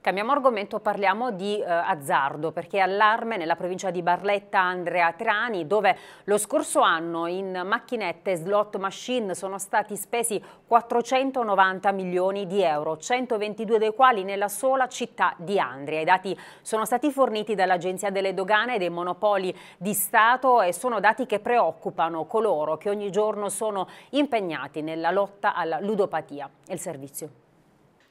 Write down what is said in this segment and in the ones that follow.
Cambiamo argomento, parliamo di eh, azzardo perché allarme nella provincia di Barletta Andrea Trani dove lo scorso anno in macchinette slot machine sono stati spesi 490 milioni di euro, 122 dei quali nella sola città di Andria. I dati sono stati forniti dall'Agenzia delle Dogane e dei Monopoli di Stato e sono dati che preoccupano coloro che ogni giorno sono impegnati nella lotta alla ludopatia. Il servizio.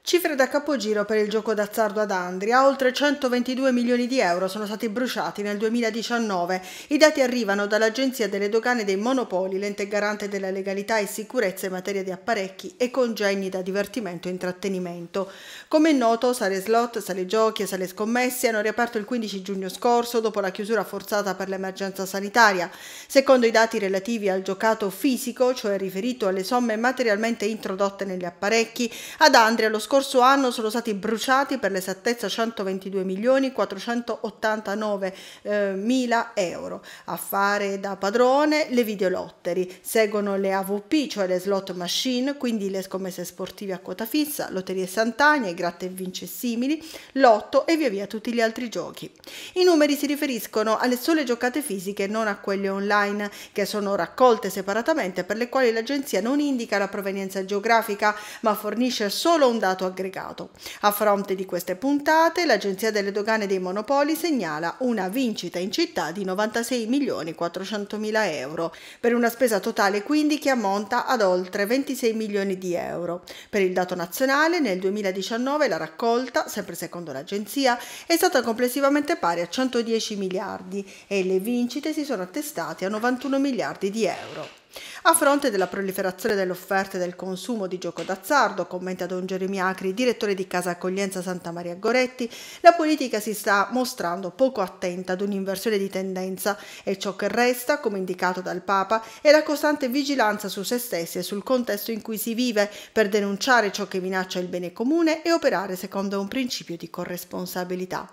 Cifre da capogiro per il gioco d'azzardo ad Andria, oltre 122 milioni di euro sono stati bruciati nel 2019. I dati arrivano dall'Agenzia delle Dogane dei Monopoli, l'ente garante della legalità e sicurezza in materia di apparecchi e congegni da divertimento e intrattenimento. Come è noto, sale slot, sale giochi e sale scommesse hanno riaperto il 15 giugno scorso dopo la chiusura forzata per l'emergenza sanitaria. Secondo i dati relativi al giocato fisico, cioè riferito alle somme materialmente introdotte negli apparecchi, ad Andria lo scorso anno sono stati bruciati per l'esattezza 122 milioni 489 eh, mila euro. A fare da padrone le videolotteri, seguono le AVP, cioè le slot machine, quindi le scommesse sportive a quota fissa, lotterie istantanee, gratte e vince simili, lotto e via via tutti gli altri giochi. I numeri si riferiscono alle sole giocate fisiche, non a quelle online, che sono raccolte separatamente per le quali l'agenzia non indica la provenienza geografica, ma fornisce solo un dato dato aggregato. A fronte di queste puntate, l'Agenzia delle Dogane dei Monopoli segnala una vincita in città di 96 milioni 400 mila euro, per una spesa totale quindi che ammonta ad oltre 26 milioni di euro. Per il dato nazionale, nel 2019 la raccolta, sempre secondo l'Agenzia, è stata complessivamente pari a 110 miliardi e le vincite si sono attestate a 91 miliardi di euro. A fronte della proliferazione dell'offerta e del consumo di gioco d'azzardo, commenta Don Acri, direttore di Casa Accoglienza Santa Maria Goretti, la politica si sta mostrando poco attenta ad un'inversione di tendenza e ciò che resta, come indicato dal Papa, è la costante vigilanza su se stessi e sul contesto in cui si vive per denunciare ciò che minaccia il bene comune e operare secondo un principio di corresponsabilità.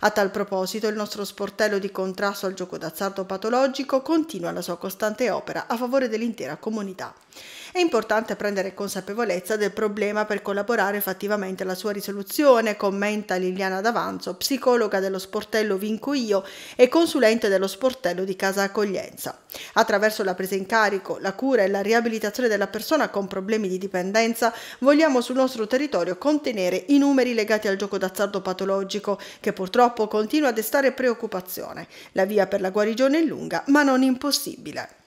A tal proposito, il nostro sportello di contrasto al gioco d'azzardo patologico continua la sua costante opera a favore favore dell'intera comunità. È importante prendere consapevolezza del problema per collaborare effettivamente alla sua risoluzione, commenta Liliana D'Avanzo, psicologa dello sportello Vinco Io e consulente dello sportello di Casa Accoglienza. Attraverso la presa in carico, la cura e la riabilitazione della persona con problemi di dipendenza, vogliamo sul nostro territorio contenere i numeri legati al gioco d'azzardo patologico, che purtroppo continua a destare preoccupazione. La via per la guarigione è lunga, ma non impossibile.